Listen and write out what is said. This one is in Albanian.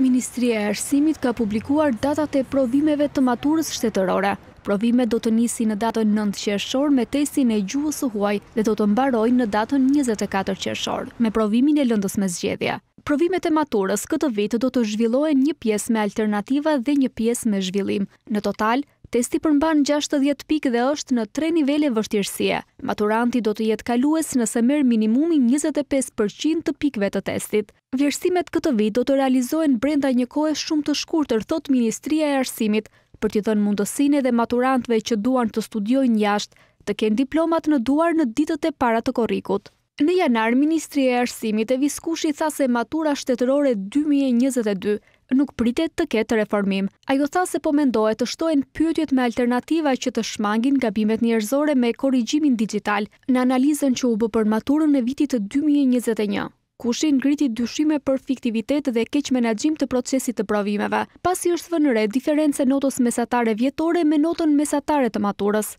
Ministria e Arsimit ka publikuar datat e provimeve të maturës shtetërore. Provime do të nisi në datën 9 qërëshor me testin e gjuhës u huaj dhe do të mbaroj në datën 24 qërëshor me provimin e lëndës me zgjedhja. Provime të maturës këtë vitë do të zhvillohen një pies me alternativa dhe një pies me zhvillim. Në total, Testi përmban 60 pikë dhe është në tre nivele vështirësie. Maturanti do të jetë kalues nëse merë minimumi 25% të pikëve të testit. Vjërsimet këtë vit do të realizohen brenda një kohë shumë të shkur të rëthot Ministria e Arsimit, për të dhënë mundësine dhe maturantve që duan të studiojnë jashtë, të kenë diplomat në duar në ditët e para të korikut. Në janar, Ministri e Arsimit e Viskushi tha se matura shtetërore 2022 nuk pritet të ketë reformim. Ajo tha se po mendohet të shtojnë pyëtjet me alternativa që të shmangin gabimet njerëzore me korrigjimin digital në analizën që u bë për maturën e vitit 2021 kushin ngriti dyshime për fiktivitet dhe keq menagjim të procesit të provimeve, pasi është vënë re diferencë notës mesatare vjetore me notën mesatare të maturës.